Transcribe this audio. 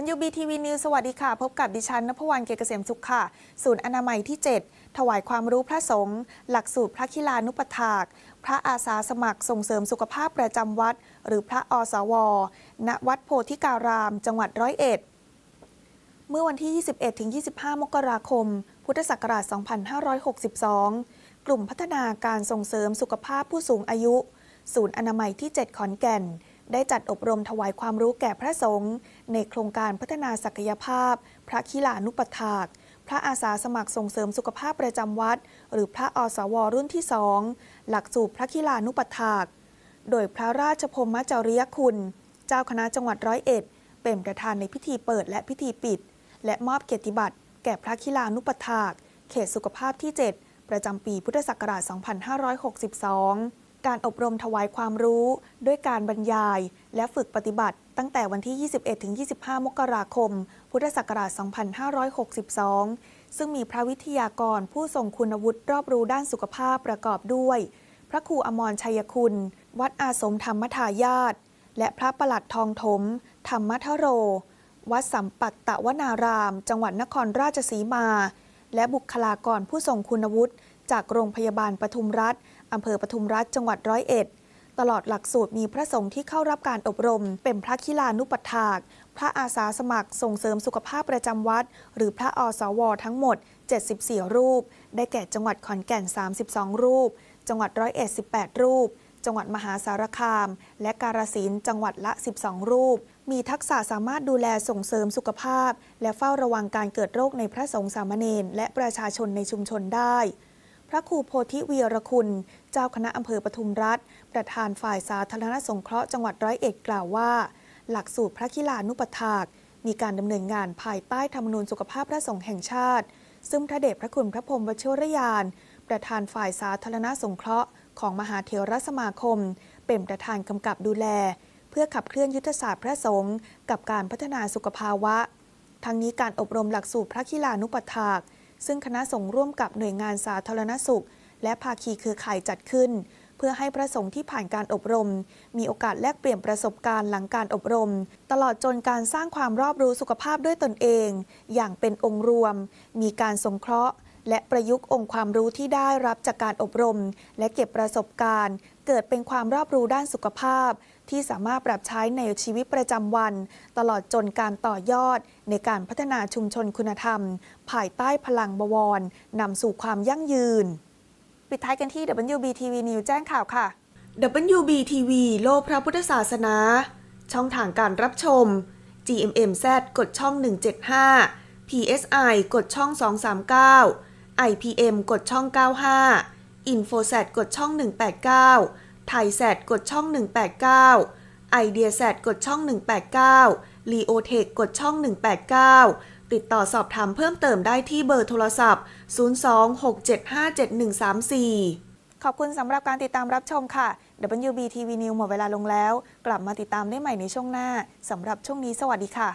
บันยูีทีวีนิวสวัสดีค่ะ พบกับดิฉันนภวรรณเกเกษมสุขค่ะศูนย์อนามัย ที่ 7 ถวายความรู้พระสงฆ์หลักสูตรพระคิลานุปถาก พระอาสาสมัครส่งเสริมสุขภาพประจำวัด หรือพระอสวณวัดโพธิการาม จังหวัดร้อยเอ็ดเมื่อวันที่ 21-25 มกราคม พุทธศักราช 2562 กลุ่มพัฒนาการส่งเสริมสุขภาพผู้สูงอายุ ศูนย์อนามัยที่7ขอนแก่นได้จัดอบรมถวายความรู้แก่พระสงฆ์ในโครงการพัฒนาศักยภาพ พระคีลานุปถาก พระอาสาสมัครส่งเสริมสุขภาพประจำวัด หรือพระอสวรุ่นที่สองหลักสูตรพระคีลานุปถาก โดยพระราชพมจริยคุณ เจ้าคณะจังหวัดร้อยเอ็ดเป็นประธานในพิธีเปิดและพิธีปิด และมอบเกียรติบัตรแก่พระคีลานุปถาก เขตสุขภาพที่ 7 ประจำปีพุทธศักราช 2562การอบรมถวายความรู้ด้วยการบรรยายและฝึกปฏิบัติตั้งแต่วันที่ 21-25มกราคม พุทธศักราช 2562 ซึ่งมีพระวิทยากรผู้ทรงคุณวุฒิรอบรู้ด้านสุขภาพประกอบด้วย พระครูอมรชัยคุณ วัดอาสมธรรมทายาต และพระประหลัดทองถมธรรมทโร วัดสัมปัตตวนาราม จังหวัดนครราชสีมา และบุคลากรผู้ทรงคุณวุฒิจากโรงพยาบาลปทุมรัฐอำเภอปทุมรัฐจังหวัดร้อยเอ็ดตลอดหลักสูตรมีพระสงฆ์ที่เข้ารับการอบรม เป็นพระคิลานุปัฏฐาก พระอาสาสมัครส่งเสริมสุขภาพประจำวัด หรือพระอสว ทั้งหมด 74 รูป ได้แก่จังหวัดขอนแก่น 32 รูป จังหวัดร้อยเอ็ด 18 รูป จังหวัดมหาสารคาม และกาฬสินจังหวัดละ 12 รูป มีทักษะสามารถดูแลส่งเสริมสุขภาพและเฝ้าระวังการเกิดโรคในพระสงฆ์สามเณรและประชาชนในชุมชนได้พระครูโพธิวีรคุณ เจ้าคณะอำเภอปทุมรัฐ ประธานฝ่ายสาธารณสงเคราะห์จังหวัดร้อยเอ็ดกล่าวว่า หลักสูตรพระคิลานุปถาก มีการดำเนินงาน ภายใต้ธรรมนูญสุขภาพพระสงฆ์แห่งชาติ ซึ่งพระเดชพระคุณพระพรมวชิรยาน ประธานฝ่ายสาธารณสงเคราะห์ ของมหาเถรสมาคม เป็นประธานกำกับดูแล เพื่อขับเคลื่อนยุทธศาสตร์พระสงฆ์กับการพัฒนาสุขภาวะ ทั้งนี้การอบรมหลักสูตรพระคิลานุปถากซึ่งคณะสงฆ์ร่วมกับหน่วยงานสาธารณสุข และภาคีเครือข่ายจัดขึ้น เพื่อให้พระสงฆ์ที่ผ่านการอบรม มีโอกาสแลกเปลี่ยนประสบการณ์หลังการอบรม ตลอดจนการสร้างความรอบรู้สุขภาพด้วยตนเอง อย่างเป็นองค์รวม มีการสงเคราะห์ และประยุกต์องค์ความรู้ที่ได้รับจากการอบรม และเก็บประสบการณ์ เกิดเป็นความรอบรู้ด้านสุขภาพที่สามารถปรับใช้ในชีวิตประจำวัน ตลอดจนการต่อยอดในการพัฒนาชุมชนคุณธรรม ภายใต้พลังบวรนำสู่ความยั่งยืน ปิดท้ายกันที่ WBTV News แจ้งข่าวค่ะ WBTV โลกพระพุทธศาสนา ช่องทางการรับชม GMMZ กดช่อง 175 PSI กดช่อง 239 IPM กดช่อง 95 InfoSat กดช่อง 189ไทยแซดกดช่อง 189ไอเดียแซดกดช่อง 189ลีโอเทคกดช่อง 189 ติดต่อสอบถามเพิ่มเติมได้ที่เบอร์โทรศัพท์ 026757134 ขอบคุณสำหรับการติดตามรับชมค่ะ WBTV News หมดเวลาลงแล้ว กลับมาติดตามได้ใหม่ในช่วงหน้า สำหรับช่วงนี้ สวัสดีค่ะ